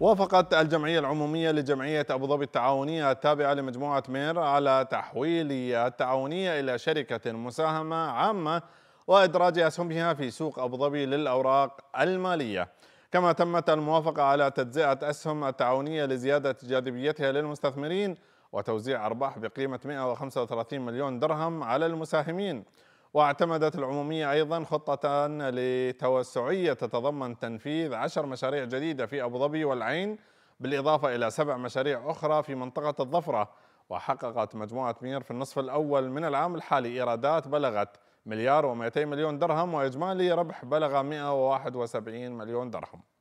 وافقت الجمعية العمومية لجمعية أبو ظبي التعاونية التابعة لمجموعة مير على تحويل التعاونية إلى شركة مساهمة عامة وإدراج أسهمها في سوق أبو ظبي للأوراق المالية كما تمت الموافقة على تجزئة أسهم التعاونية لزيادة جاذبيتها للمستثمرين وتوزيع أرباح بقيمة 135 مليون درهم على المساهمين واعتمدت العمومية أيضا خطة لتوسعية تتضمن تنفيذ عشر مشاريع جديدة في أبو ظبي والعين بالإضافة إلى سبع مشاريع أخرى في منطقة الظفرة وحققت مجموعة مير في النصف الأول من العام الحالي إيرادات بلغت مليار و200 مليون درهم وإجمالي ربح بلغ 171 مليون درهم